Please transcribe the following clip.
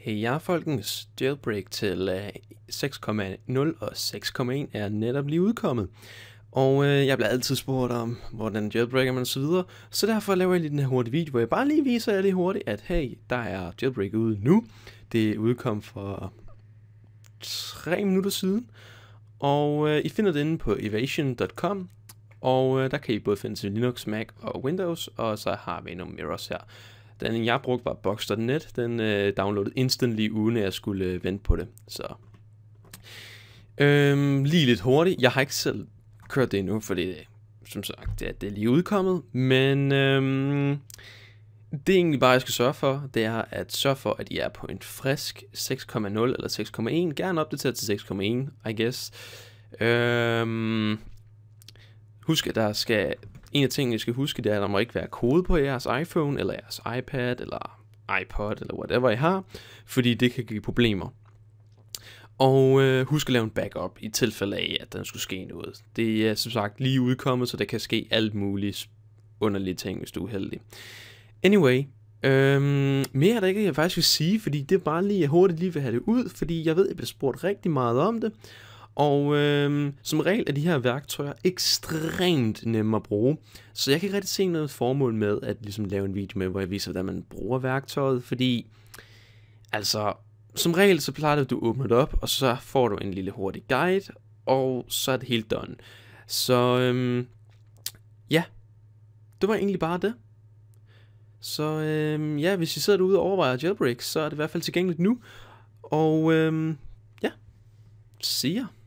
Hey, ja, folkens. Jailbreak til 6,0 øh, og 6,1 er netop lige udkommet. Og øh, jeg bliver altid spurgt om, hvordan jailbreaker man osv. Så, så derfor laver jeg lige den her hurtige video, hvor jeg bare lige viser jer lige hurtigt, at hey, der er jailbreak ude nu. Det udkom for 3 minutter siden. Og øh, I finder det inde på evasion.com. Og øh, der kan I både finde til Linux, Mac og Windows, og så har vi nogle mirrors her. Den jeg brugte var Box.net. Den øh, downloadede instantly, uden at jeg skulle øh, vente på det. Så. Øhm, lige lidt hurtigt. Jeg har ikke selv kørt det endnu, fordi øh, som sagt, det er, det er lige udkommet. Men øhm, det er egentlig bare, jeg skal sørge for, det er at sørge for, at I er på en frisk 6,0 eller 6,1. Gerne opdateret til 6,1, I guess. Øhm, Husk, at der skal, en af tingene, I skal huske, det er, at der må ikke være kode på jeres iPhone, eller jeres iPad, eller iPod, eller whatever I har, fordi det kan give problemer. Og øh, husk at lave en backup i tilfælde af, at der skulle ske noget. Det er som sagt lige udkommet, så der kan ske alt muligt underlige ting, hvis du er heldig. Anyway, øhm, mere er der ikke, jeg faktisk vil sige, fordi det er bare lige, jeg hurtigt lige vil have det ud, fordi jeg ved, at jeg bliver spurgt rigtig meget om det. Og øh, som regel er de her værktøjer ekstremt nemme at bruge, så jeg kan ikke rigtig se noget formål med at ligesom lave en video med, hvor jeg viser, hvordan man bruger værktøjet, fordi altså, som regel så plejer det, at du åbner det op, og så får du en lille hurtig guide, og så er det helt done. Så øh, ja, det var egentlig bare det. Så øh, ja, hvis I sidder derude og overvejer jailbreak, så er det i hvert fald tilgængeligt nu. Og øh, ja, see ya.